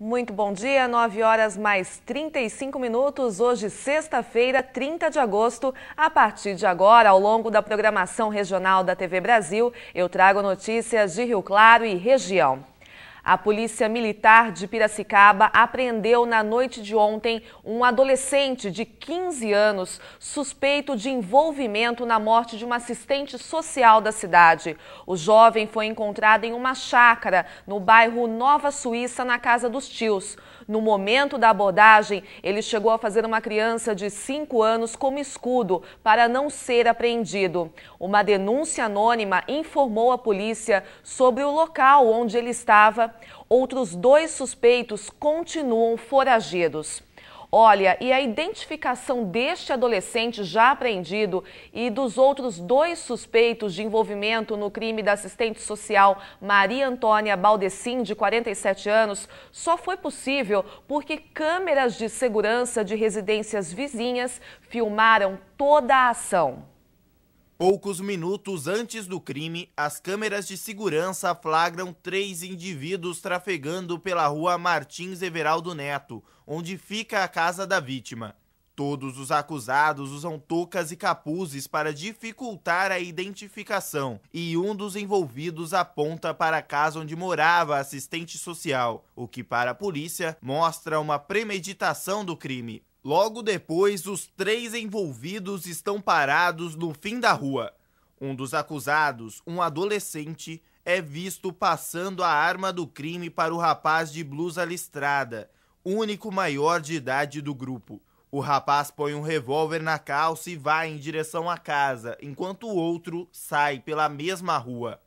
Muito bom dia, 9 horas mais 35 minutos. Hoje, sexta-feira, 30 de agosto. A partir de agora, ao longo da programação regional da TV Brasil, eu trago notícias de Rio Claro e região. A Polícia Militar de Piracicaba apreendeu na noite de ontem um adolescente de 15 anos suspeito de envolvimento na morte de uma assistente social da cidade. O jovem foi encontrado em uma chácara no bairro Nova Suíça, na casa dos tios. No momento da abordagem, ele chegou a fazer uma criança de 5 anos como escudo para não ser apreendido. Uma denúncia anônima informou a polícia sobre o local onde ele estava Outros dois suspeitos continuam foragidos. Olha, e a identificação deste adolescente já apreendido e dos outros dois suspeitos de envolvimento no crime da assistente social Maria Antônia Baldessin, de 47 anos, só foi possível porque câmeras de segurança de residências vizinhas filmaram toda a ação. Poucos minutos antes do crime, as câmeras de segurança flagram três indivíduos trafegando pela rua Martins Everaldo Neto, onde fica a casa da vítima. Todos os acusados usam toucas e capuzes para dificultar a identificação, e um dos envolvidos aponta para a casa onde morava a assistente social, o que, para a polícia, mostra uma premeditação do crime. Logo depois, os três envolvidos estão parados no fim da rua. Um dos acusados, um adolescente, é visto passando a arma do crime para o rapaz de blusa listrada, único maior de idade do grupo. O rapaz põe um revólver na calça e vai em direção à casa, enquanto o outro sai pela mesma rua.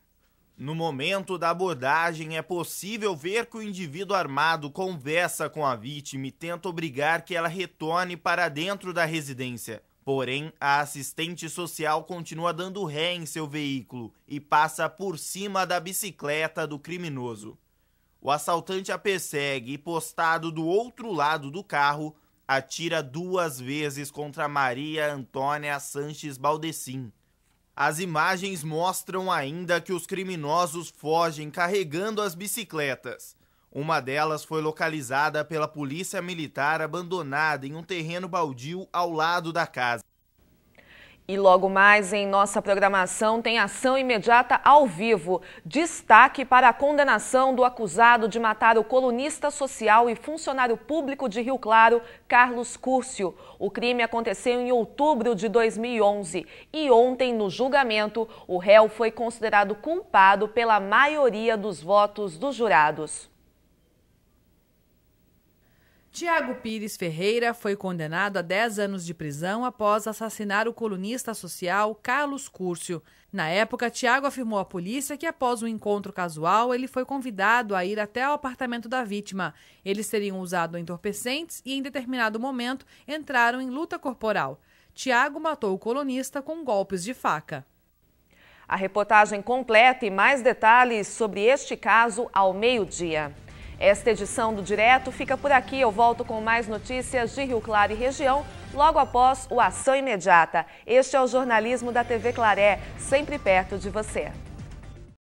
No momento da abordagem, é possível ver que o indivíduo armado conversa com a vítima e tenta obrigar que ela retorne para dentro da residência. Porém, a assistente social continua dando ré em seu veículo e passa por cima da bicicleta do criminoso. O assaltante a persegue e, postado do outro lado do carro, atira duas vezes contra Maria Antônia Sanches Baldecin as imagens mostram ainda que os criminosos fogem carregando as bicicletas. Uma delas foi localizada pela polícia militar abandonada em um terreno baldio ao lado da casa. E logo mais em nossa programação tem ação imediata ao vivo. Destaque para a condenação do acusado de matar o colunista social e funcionário público de Rio Claro, Carlos Cúrcio. O crime aconteceu em outubro de 2011 e ontem, no julgamento, o réu foi considerado culpado pela maioria dos votos dos jurados. Tiago Pires Ferreira foi condenado a 10 anos de prisão após assassinar o colunista social Carlos Curcio. Na época, Tiago afirmou à polícia que após um encontro casual, ele foi convidado a ir até o apartamento da vítima. Eles teriam usado entorpecentes e, em determinado momento, entraram em luta corporal. Tiago matou o colunista com golpes de faca. A reportagem completa e mais detalhes sobre este caso ao meio-dia. Esta edição do Direto fica por aqui. Eu volto com mais notícias de Rio Claro e região logo após o Ação Imediata. Este é o jornalismo da TV Claré, sempre perto de você.